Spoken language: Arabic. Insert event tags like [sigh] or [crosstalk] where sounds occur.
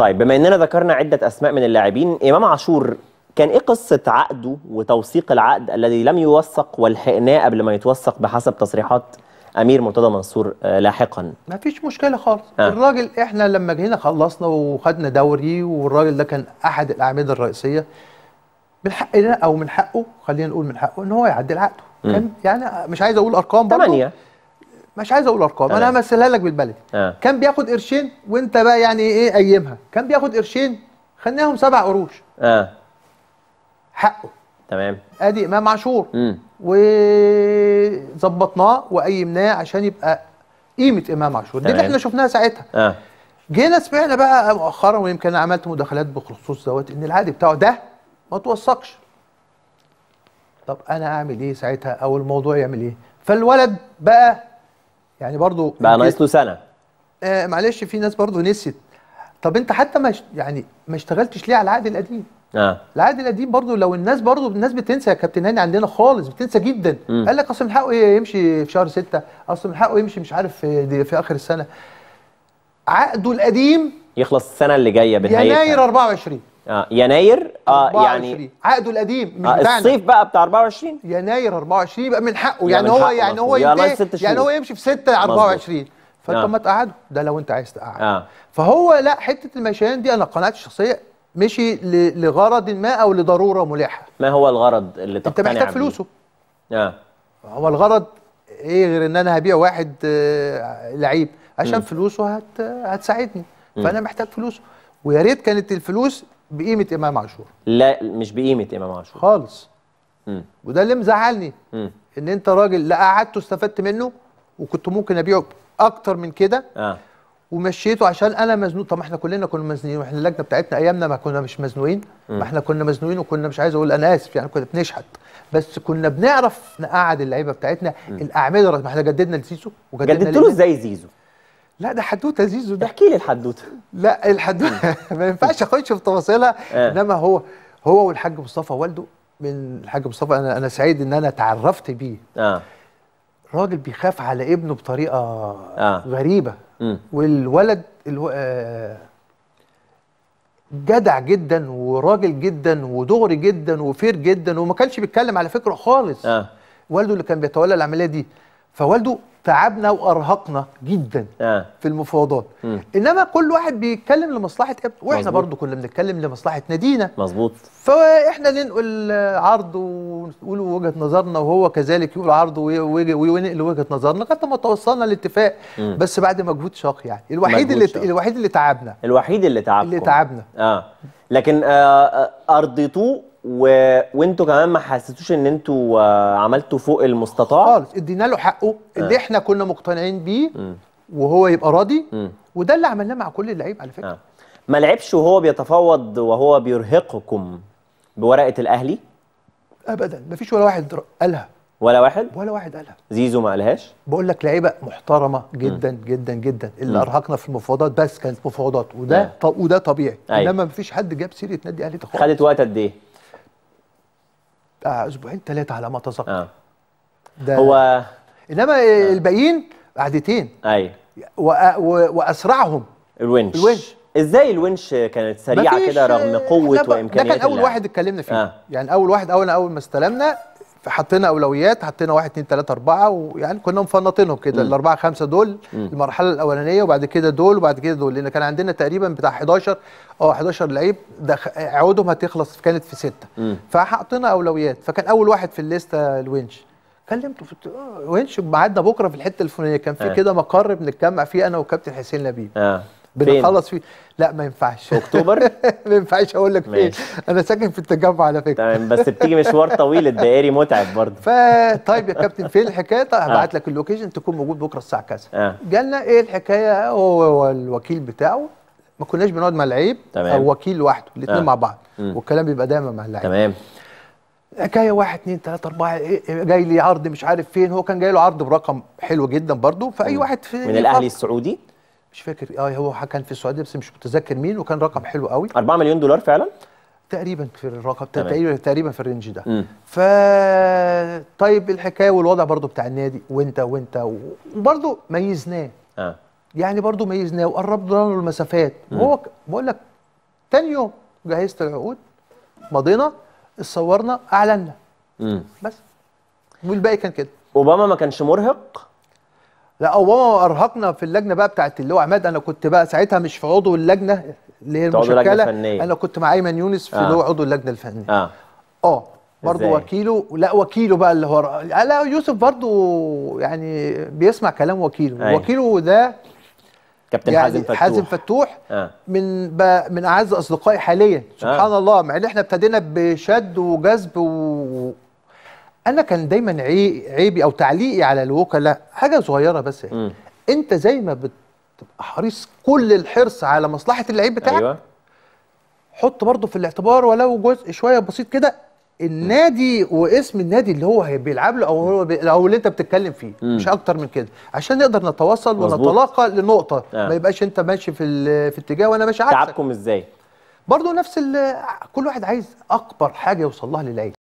طيب بما اننا ذكرنا عده اسماء من اللاعبين امام عاشور كان ايه قصه عقده وتوثيق العقد الذي لم يوثق والحقناه قبل ما يتوثق بحسب تصريحات امير مرتضى منصور آه، لاحقا ما فيش مشكله خالص آه. الراجل احنا لما جينا خلصنا وخدنا دوري والراجل ده كان احد الاعمده الرئيسيه من حقنا او من حقه خلينا نقول من حقه ان هو يعدل عقده كان يعني مش عايز اقول ارقام برضه 8 مش عايز اقول ارقام انا همثلها لك بالبلدي آه. كان بياخد قرشين وانت بقى يعني ايه قيمها كان بياخد قرشين خلناهم سبع قروش اه حقه تمام ادي امام عاشور وظبطناه وقيمناه عشان يبقى قيمه امام عاشور دي اللي احنا شفناها ساعتها آه. جينا سمعنا بقى مؤخرا ويمكن انا عملت مداخلات بخصوص دوت ان العقد بتاعه ده ما توثقش طب انا اعمل ايه ساعتها او الموضوع يعمل ايه فالولد بقى يعني برضو بقى ناقص له سنه آه معلش في ناس برضو نسيت طب انت حتى ما يعني ما اشتغلتش ليه على العقد القديم اه العقد القديم برضو لو الناس برضو الناس بتنسى يا كابتن هاني عندنا خالص بتنسى جدا م. قال لك اصل من حقه يمشي في شهر 6 اصل من حقه يمشي مش عارف في, في اخر السنه عقده القديم يخلص السنه اللي جايه بنهايه يناير 24 اه يناير اه يعني عقده القديم من آه بتاعنا الصيف بقى بتاع 24 يناير 24 يبقى من حقه يعني, من هو يعني هو يعني هو يمشي في 6 24 فانت نعم. ما تقعده ده لو انت عايز تقعد آه. فهو لا حته المشيان دي انا قناعتي الشخصيه مشي لغرض ما او لضروره ملحه ما هو الغرض اللي تقتنع انت محتاج فلوسه اه هو الغرض ايه غير ان انا هبيع واحد آه لعيب عشان م. فلوسه هت هتساعدني فانا محتاج فلوسه ويا ريت كانت الفلوس بقيمه امام عاشور لا مش بقيمه امام عاشور خالص مم. وده اللي مزعلني مم. ان انت راجل لا قعدت واستفدت منه وكنت ممكن ابيعه اكتر من كده آه. ومشيته عشان انا مزنوق طب ما احنا كلنا كنا مزنوقين واحنا اللجنه بتاعتنا ايامنا ما كنا مش مزنوقين ما احنا كنا مزنوقين وكنا مش عايز اقول انا اسف يعني كنا بنشحت بس كنا بنعرف نقعد اللعيبه بتاعتنا الاعمده ما احنا جددنا لزيزو وجددنا جددت له ازاي زيزو؟ لا ده حدوته زيزو ده احكي لي الحدوته لا الحدوته [laughs] ما ينفعش اخش في تفاصيلها آه. انما هو هو والحاج مصطفى والده من الحاج مصطفى انا انا سعيد ان انا تعرفت بيه اه راجل بيخاف على ابنه بطريقه آه. غريبه م. والولد الو... آه، جدع جدا وراجل جدا ودغري جدا وفير جدا وما كانش بيتكلم على فكره خالص آه. والده اللي كان بيتولى العمليه دي فوالده تعبنا وارهقنا جدا آه. في المفاوضات م. انما كل واحد بيتكلم لمصلحه ابنه واحنا برضو كنا بنتكلم لمصلحه نادينا مظبوط فاحنا ننقل عرض ونقول وجهه نظرنا وهو كذلك يقول عرض وينقل وجهه نظرنا لغايه ما توصلنا لاتفاق بس بعد مجهود شاق يعني الوحيد اللي شاق. الوحيد اللي تعبنا الوحيد اللي تعبنا اللي تعبنا اه لكن آه, آه، ارضيتوه و... وانتوا كمان ما حسيتوش ان انتوا آه، عملتوا فوق المستطاع خالص ادينا له حقه اللي آه. احنا كنا مقتنعين بيه م. وهو يبقى راضي م. وده اللي عملناه مع كل اللعيب على فكره آه. ما لعبش وهو بيتفاوض وهو بيرهقكم بورقه الاهلي ابدا ما فيش ولا واحد قالها ولا واحد ولا واحد قالها زيزو ما قالهاش بقول لك لعيبه محترمه جدا م. جدا جدا اللي م. ارهقنا في المفاوضات بس كانت مفاوضات وده م. آه. وده طبيعي أيوه. انما ما فيش حد جاب سيره نادي الاهلي خالص خدت وقت قد ايه آه، اسبوعين ثلاثه على ما اتذكر آه. ده هو انما آه. الباقيين قعدتين ايوه واسرعهم الونش الونش ازاي الونش كانت سريعه كده رغم آه، قوه وامكانياته ده كان اول واحد اتكلمنا فيه آه. يعني اول واحد اول اول ما استلمنا فحطينا اولويات حطينا 1 2 3 4 ويعني كنا مفنطينهم كده الاربعه خمسه دول مم. المرحله الاولانيه وبعد كده دول وبعد كده دول لان كان عندنا تقريبا بتاع 11 اه 11 لعيب دخ... عودهم هتخلص كانت في سته فحطينا اولويات فكان اول واحد في الليسته الونش كلمته في آه، ونش ميعادنا بكره في الحته الفلانيه كان في آه. كده مقر بنتجمع فيه انا وكابتن حسين لبيب آه. بنخلص فيه لا ما ينفعش في اكتوبر [laughs] ما ينفعش اقول لك فين انا ساكن في التجمع على فكره تمام بس بتيجي مشوار طويل الدائري متعب برضه فطيب يا كابتن فين الحكايه طيب هبعت آه. لك اللوكيشن تكون موجود بكره الساعه كذا آه. جالنا ايه الحكايه هو والوكيل بتاعه ما كناش بنقعد مع العيب او وكيل لوحده الاثنين آه. مع بعض م. والكلام بيبقى دايما مع اللعيب تمام حكايه واحد اثنين ثلاثه اربعه إيه، إيه، جاي لي عرض مش عارف فين هو كان جاي له عرض برقم حلو جدا برضه فاي واحد في من الاهلي السعودي مش فاكر اه هو كان في السعوديه بس مش متذكر مين وكان رقم حلو قوي 4 مليون دولار فعلا تقريبا في الرقم تقريبا تقريبا في الرينج ده ف طيب الحكايه والوضع برضو بتاع النادي وانت وانت وبرضو ميزناه آه. يعني برضو ميزناه وقربنا له المسافات وهو بقول لك تاني يوم جهزت العقود مضينا اتصورنا اعلنا بس والباقي كان كده اوباما ما كانش مرهق لا اوباما ارهقنا في اللجنه بقى بتاعت اللي هو عماد انا كنت بقى ساعتها مش في عضو اللجنه اللي هي المشكله انا كنت مع ايمن يونس في آه. اللي عضو اللجنه الفنيه اه اه برضه وكيله لا وكيله بقى اللي هو لا يوسف برضه يعني بيسمع كلام وكيله أي. أيوه. وكيله ده كابتن يعني حازم فتوح حازم فتوح آه. من من اعز اصدقائي حاليا آه. سبحان آه. الله مع ان احنا ابتدينا بشد وجذب و... انا كان دايما عيبي او تعليقي على الوكلاء حاجه صغيره بس هي. انت زي ما بتبقى حريص كل الحرص على مصلحه اللعيب بتاعك أيوة. حط برضه في الاعتبار ولو جزء شويه بسيط كده النادي واسم النادي اللي هو بيلعب له او هو بي... او اللي انت بتتكلم فيه مم. مش اكتر من كده عشان نقدر نتواصل ونتلاقى لنقطه آه. ما يبقاش انت ماشي في ال... في اتجاه وانا ماشي عكسك تعبكم ازاي برضه نفس ال... كل واحد عايز اكبر حاجه يوصلها للعيب